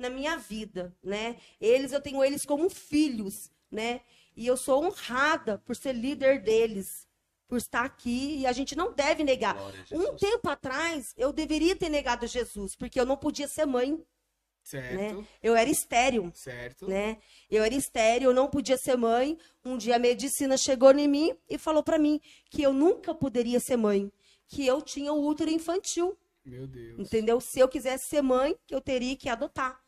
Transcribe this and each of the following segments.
na minha vida, né? Eles, eu tenho eles como filhos, né? E eu sou honrada por ser líder deles, por estar aqui, e a gente não deve negar. Um tempo atrás, eu deveria ter negado Jesus, porque eu não podia ser mãe. Né? Certo. Né? Eu era estéreo. Certo. Né? Eu era estéreo, eu não podia ser mãe. Um dia a medicina chegou em mim e falou para mim que eu nunca poderia ser mãe, que eu tinha o útero infantil. Meu Deus. Entendeu? Se eu quisesse ser mãe, eu teria que adotar.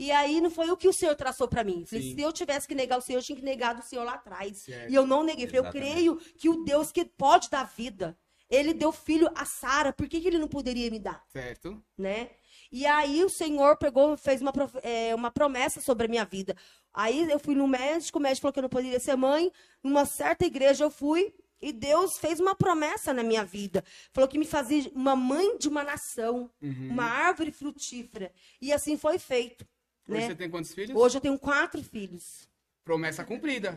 E aí não foi o que o Senhor traçou para mim. Falei, se eu tivesse que negar o Senhor, eu tinha que negar o Senhor lá atrás. Certo. E eu não neguei. Falei, eu creio que o Deus que pode dar vida, ele deu filho a Sara, por que, que ele não poderia me dar? Certo. Né? E aí o Senhor pegou, fez uma, é, uma promessa sobre a minha vida. Aí eu fui no médico, o médico falou que eu não poderia ser mãe. Numa certa igreja eu fui e Deus fez uma promessa na minha vida. Falou que me fazia uma mãe de uma nação, uhum. uma árvore frutífera. E assim foi feito. Hoje né? você tem quantos filhos? Hoje eu tenho quatro filhos. Promessa cumprida.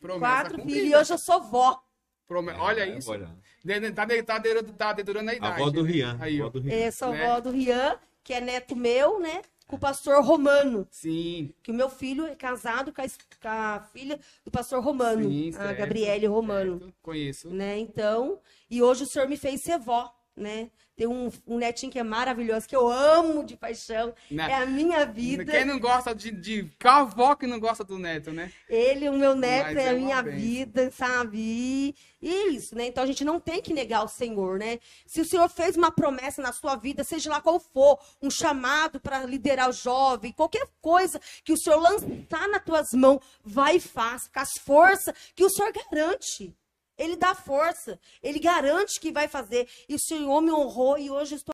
Promessa quatro cumprida. filhos e hoje eu sou vó. Prome... É, Olha é, isso. De, tá, de, tá, de, tá a idade. A vó do né? Rian. Aí, Do Rian. É, sou né? do Rian, que é neto meu, né? Com o pastor Romano. Sim. Que o meu filho é casado com a, com a filha do pastor Romano. Sim, certo, a Gabriele Romano. Certo. Conheço. Né? Então, e hoje o senhor me fez ser vó né? Tem um, um, netinho que é maravilhoso, que eu amo de paixão. Né? É a minha vida. Quem não gosta de, de que não gosta do neto, né? Ele, o meu neto, é, é, a minha bem. vida, sabe? E, e é isso, né? Então a gente não tem que negar o Senhor, né? Se o Senhor fez uma promessa na sua vida, seja lá qual for, um chamado para liderar o jovem, qualquer coisa que o Senhor lançar nas tuas mãos, vai e faz, com as forças que o Senhor garante. Ele dá força, ele garante que vai fazer. E o Senhor me honrou e hoje estou